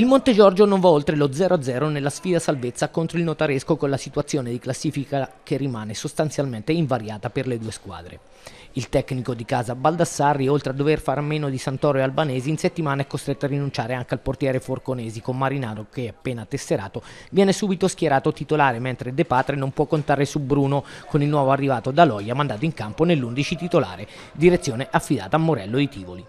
Il Monte Giorgio non va oltre lo 0-0 nella sfida salvezza contro il Notaresco con la situazione di classifica che rimane sostanzialmente invariata per le due squadre. Il tecnico di casa Baldassarri, oltre a dover far meno di Santoro e Albanesi, in settimana è costretto a rinunciare anche al portiere Forconesi con Marinaro che, appena tesserato, viene subito schierato titolare mentre De Patre non può contare su Bruno con il nuovo arrivato da Loia mandato in campo nell'11 titolare, direzione affidata a Morello di Tivoli.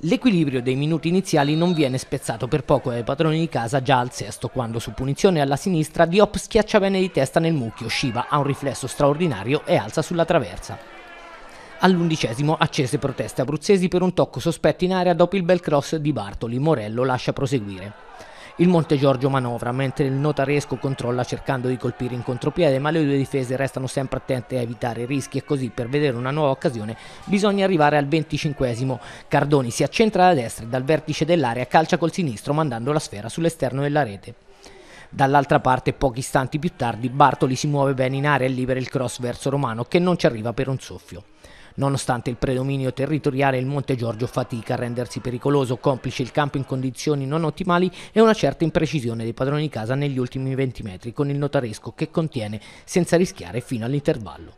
L'equilibrio dei minuti iniziali non viene spezzato per poco dai padroni di casa già al sesto, quando su punizione alla sinistra Diop schiaccia bene di testa nel mucchio, Shiva ha un riflesso straordinario e alza sulla traversa. All'undicesimo accese proteste abruzzesi per un tocco sospetto in area dopo il bel cross di Bartoli, Morello lascia proseguire il Monte Giorgio manovra, mentre il notaresco controlla cercando di colpire in contropiede, ma le due difese restano sempre attente a evitare rischi e così per vedere una nuova occasione bisogna arrivare al 25 Cardoni si accentra da destra e dal vertice dell'area calcia col sinistro mandando la sfera sull'esterno della rete. Dall'altra parte, pochi istanti più tardi, Bartoli si muove bene in area e libera il cross verso Romano che non ci arriva per un soffio. Nonostante il predominio territoriale, il Monte Giorgio fatica a rendersi pericoloso, complice il campo in condizioni non ottimali e una certa imprecisione dei padroni di casa negli ultimi 20 metri, con il notaresco che contiene senza rischiare fino all'intervallo.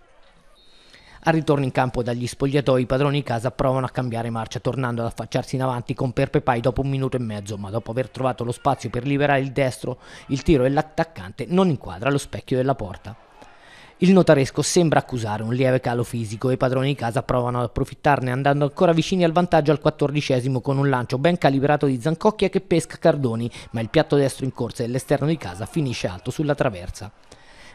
Al ritorno in campo dagli spogliatoi, i padroni di casa provano a cambiare marcia, tornando ad affacciarsi in avanti con Perpe Pai dopo un minuto e mezzo, ma dopo aver trovato lo spazio per liberare il destro, il tiro e l'attaccante non inquadra lo specchio della porta. Il notaresco sembra accusare un lieve calo fisico e i padroni di casa provano ad approfittarne andando ancora vicini al vantaggio al quattordicesimo con un lancio ben calibrato di Zancocchia che pesca Cardoni, ma il piatto destro in corsa dell'esterno di casa finisce alto sulla traversa.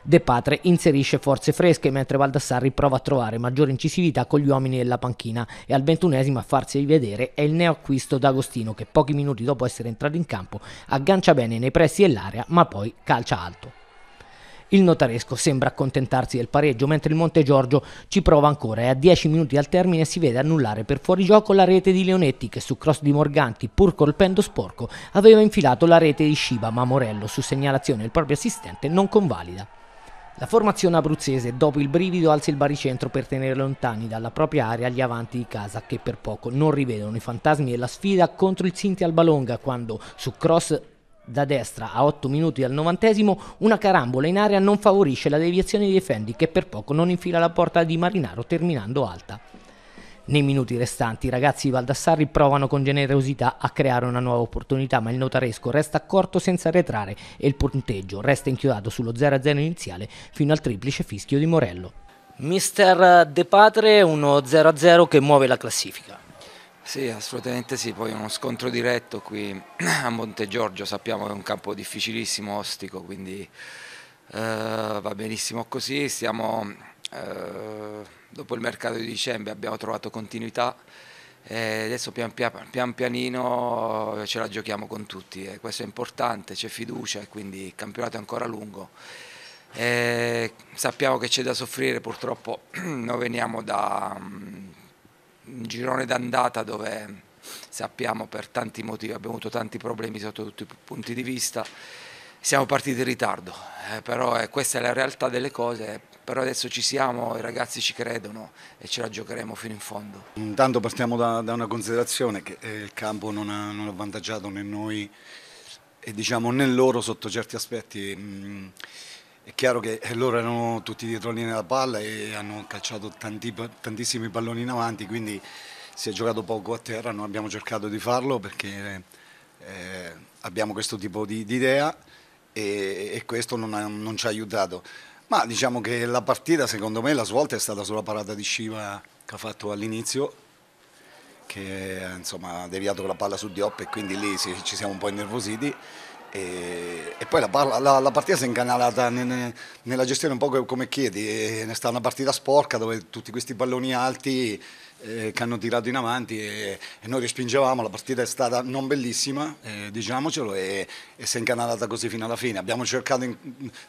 De Patre inserisce forze fresche mentre Valdassarri prova a trovare maggiore incisività con gli uomini della panchina e al ventunesimo a farsi vedere è il neoacquisto d'Agostino che pochi minuti dopo essere entrato in campo aggancia bene nei pressi dell'area ma poi calcia alto il notaresco sembra accontentarsi del pareggio, mentre il Monte Giorgio ci prova ancora e a 10 minuti al termine si vede annullare per fuorigioco la rete di Leonetti che su cross di Morganti, pur colpendo sporco, aveva infilato la rete di Sciba, ma Morello, su segnalazione del proprio assistente, non convalida. La formazione abruzzese, dopo il brivido, alza il baricentro per tenere lontani dalla propria area gli avanti di casa che per poco non rivedono i fantasmi della sfida contro il Sinti Albalonga quando su cross da destra a 8 minuti al novantesimo, una carambola in area non favorisce la deviazione di Effendi che per poco non infila la porta di Marinaro terminando alta. Nei minuti restanti i ragazzi Valdassarri provano con generosità a creare una nuova opportunità, ma il notaresco resta accorto senza arretrare e il punteggio resta inchiodato sullo 0-0 iniziale fino al triplice fischio di Morello. Mister De Patre 1-0-0 che muove la classifica. Sì, assolutamente sì, poi uno scontro diretto qui a Monte Giorgio, sappiamo che è un campo difficilissimo, ostico, quindi eh, va benissimo così, Stiamo, eh, dopo il mercato di dicembre abbiamo trovato continuità e adesso pian, pian, pian pianino eh, ce la giochiamo con tutti e eh, questo è importante, c'è fiducia e quindi il campionato è ancora lungo. E eh, sappiamo che c'è da soffrire, purtroppo noi veniamo da mm, un girone d'andata dove sappiamo per tanti motivi, abbiamo avuto tanti problemi sotto tutti i punti di vista, siamo partiti in ritardo, eh, però eh, questa è la realtà delle cose, però adesso ci siamo, i ragazzi ci credono e ce la giocheremo fino in fondo. Intanto partiamo da, da una considerazione che eh, il campo non ha, non ha avvantaggiato né noi e diciamo né loro sotto certi aspetti. Mh, mm, è chiaro che eh, loro erano tutti dietro la linea della palla e hanno calciato tanti, tantissimi palloni in avanti, quindi si è giocato poco a terra, non abbiamo cercato di farlo perché eh, abbiamo questo tipo di, di idea e, e questo non, ha, non, ci ha aiutato. Ma diciamo che la partita, secondo me, la svolta è stata sulla parata di Sciva che ha fatto all'inizio, che insomma, ha deviato la palla su Diop e quindi lì ci siamo un po' innervositi. E poi la, la, la partita si è incanalata ne, ne, nella gestione un po' come chiedi, è stata una partita sporca dove tutti questi palloni alti eh, che hanno tirato in avanti e, e, noi respingevamo, la partita è stata non bellissima, eh, diciamocelo, e, e, si è incanalata così fino alla fine. Abbiamo cercato in,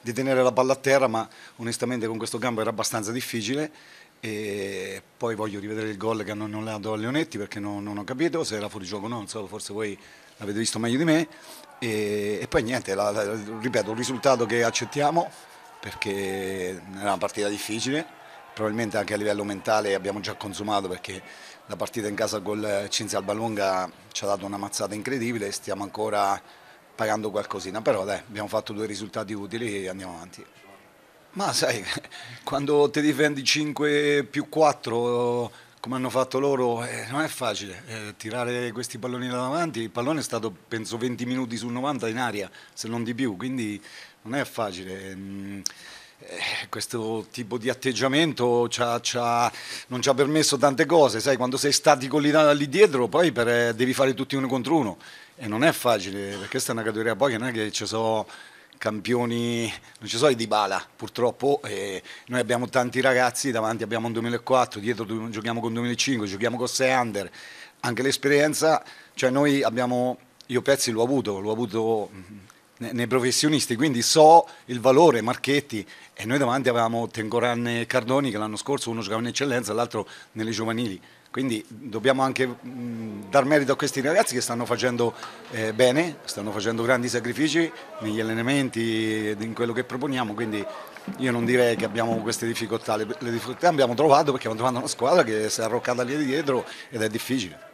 di tenere la palla a terra ma onestamente con questo campo era abbastanza difficile e poi voglio rivedere il gol che hanno annullato a Leonetti perché non, non ho capito se era fuori gioco o no, non so, forse voi l'avete visto meglio di me. E, e poi niente, la, la, ripeto, un risultato che accettiamo perché era una partita difficile, probabilmente anche a livello mentale abbiamo già consumato perché la partita in casa con Cinzia Albalonga ci ha dato una mazzata incredibile e stiamo ancora pagando qualcosina, però dai, abbiamo fatto due risultati utili e andiamo avanti. Ma sai, quando ti difendi 5 più 4, come hanno fatto loro, eh, non è facile eh, tirare questi palloni da davanti. Il pallone è stato, penso, 20 minuti su 90 in aria, se non di più, quindi non è facile. Mm eh, questo tipo di atteggiamento ci ha, non ci ha permesso tante cose, sai, quando sei statico lì, lì dietro poi per, eh, devi fare tutti uno contro uno e non è facile perché questa è una categoria poi che non è che ci sono campioni, non ci sono i Dybala purtroppo, eh, noi abbiamo tanti ragazzi, davanti abbiamo un 2004, dietro giochiamo con 2005, giochiamo con 6 under, anche l'esperienza, cioè noi abbiamo, io Pezzi l'ho avuto, l'ho avuto nei professionisti, quindi so il valore Marchetti e noi davanti avevamo Tengoran e Cardoni che l'anno scorso uno giocava in eccellenza l'altro nelle giovanili. Quindi dobbiamo anche mm, dar merito a questi ragazzi che stanno facendo eh, bene, stanno facendo grandi sacrifici negli allenamenti, in quello che proponiamo, quindi io non direi che abbiamo queste difficoltà, le, le difficoltà abbiamo trovato perché abbiamo trovato una squadra che si è arroccata lì dietro ed è difficile.